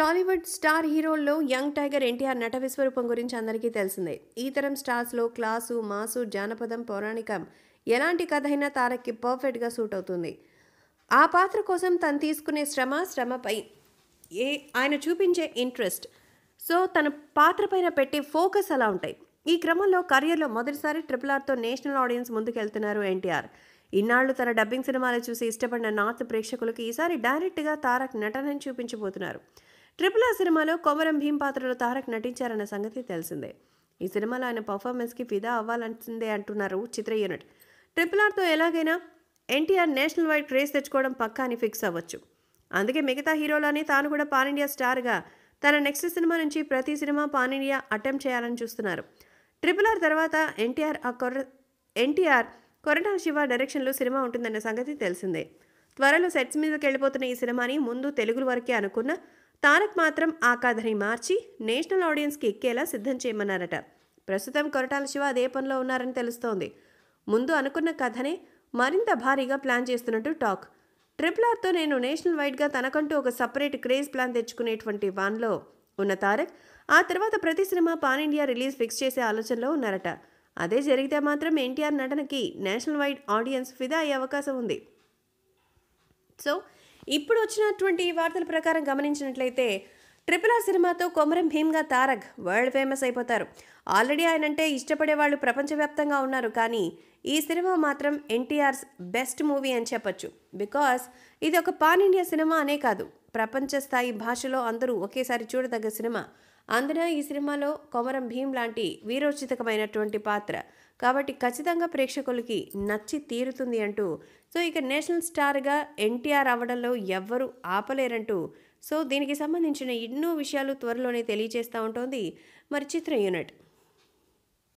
Tollywood star హీరోల్లో young tiger NTR నట విశ్వరూపం గురించి అందరికీ తెలిసిందే ఈ తరం స్టార్స్లో క్లాసు మాసు జానపదం పౌరాణికం ఎలాంటి కథ అయినా తారక్కి పర్ఫెక్ట్గా సూట్ అవుతుంది ఆ పాత్ర కోసం తను తీసుకునే శ్రమ శ్రమపై ఏ ఆయన చూపించే ఇంట్రెస్ట్ సో తన పాత్ర పైన పెట్టే ఫోకస్ అలా ఉంటాయి ఈ క్రమంలో కెరియర్లో మొదటిసారి ట్రిపుల్ ఆర్తో నేషనల్ ఆడియన్స్ ముందుకెళ్తున్నారు ఎన్టీఆర్ ఇన్నాళ్ళు తన డబ్బింగ్ సినిమాలు చూసి ఇష్టపడిన నార్త్ ప్రేక్షకులకు ఈసారి డైరెక్ట్గా తారక్ నటనని చూపించబోతున్నారు ట్రిపుల్ ఆ సినిమాలో కొమరం భీం పాత్రలో తారక్ నటించారన్న సంగతి తెలిసిందే ఈ సినిమాలో ఆయన పర్ఫార్మెన్స్కి ఫిదా అవ్వాలంటుందే అంటున్నారు చిత్ర యూనిట్ ట్రిపుల్ ఆర్తో ఎలాగైనా ఎన్టీఆర్ నేషనల్ వైడ్ క్రేజ్ తెచ్చుకోవడం పక్కా అని ఫిక్స్ అవ్వచ్చు అందుకే మిగతా హీరోలని తాను కూడా పాన్ ఇండియా స్టార్గా తన నెక్స్ట్ సినిమా నుంచి ప్రతి సినిమా పాన్ ఇండియా అటెంప్ట్ చేయాలని చూస్తున్నారు ట్రిపుల్ ఆర్ తర్వాత ఎన్టీఆర్ ఆ కొర ఎన్టీఆర్ కొరటాల శివ డైరెక్షన్లో సినిమా ఉంటుందన్న సంగతి తెలిసిందే త్వరలో సెట్స్ మీదకి వెళ్ళిపోతున్న ఈ సినిమాని ముందు తెలుగుల వరకే అనుకున్న తారక్ మాత్రం ఆ కథని మార్చి నేషనల్ ఆడియన్స్కి ఎక్కేలా సిద్ధం చేయమన్నారట ప్రస్తుతం కొరటాల శివ అదే పనిలో ఉన్నారని తెలుస్తోంది ముందు అనుకున్న కథనే మరింత భారీగా ప్లాన్ చేస్తున్నట్టు టాక్ ట్రిపుల్ ఆర్తో నేను నేషనల్ వైడ్గా తనకంటూ ఒక సపరేట్ క్రేజ్ ప్లాన్ తెచ్చుకునేటువంటి వాన్లో ఉన్న తారక్ ఆ తర్వాత ప్రతి cinema pan India release fix చేసే ఆలోచనలో ఉన్నారట అదే జరిగితే మాత్రం ఎన్టీఆర్ నటనకి నేషనల్ వైడ్ ఆడియన్స్ ఫిదా అయ్యే అవకాశం ఉంది సో ఇప్పుడు వచ్చినటువంటి వార్తల ప్రకారం గమనించినట్లయితే ట్రిపుల్ ఆర్ సినిమాతో కొమరం భీమ్గా తారక్ వరల్డ్ ఫేమస్ అయిపోతారు ఆల్రెడీ ఆయనంటే ఇష్టపడే వాళ్ళు ప్రపంచవ్యాప్తంగా ఉన్నారు కానీ ఈ సినిమా మాత్రం ఎన్టీఆర్స్ బెస్ట్ మూవీ అని చెప్పొచ్చు బికాస్ ఇది ఒక పాన్ ఇండియా సినిమా అనే కాదు ప్రపంచ స్థాయి భాషలో అందరూ ఒకేసారి చూడదగ్గ సినిమా అందున ఈ సినిమాలో కొమరం భీమ్ లాంటి వీరోచితకమైనటువంటి పాత్ర కాబట్టి ఖచ్చితంగా ప్రేక్షకులకి నచ్చి తీరుతుంది అంటూ సో ఇక నేషనల్ స్టార్గా ఎన్టీఆర్ అవ్వడంలో ఎవ్వరూ ఆపలేరంటూ సో దీనికి సంబంధించిన ఎన్నో విషయాలు త్వరలోనే తెలియజేస్తూ ఉంటుంది మరి చిత్ర యూనిట్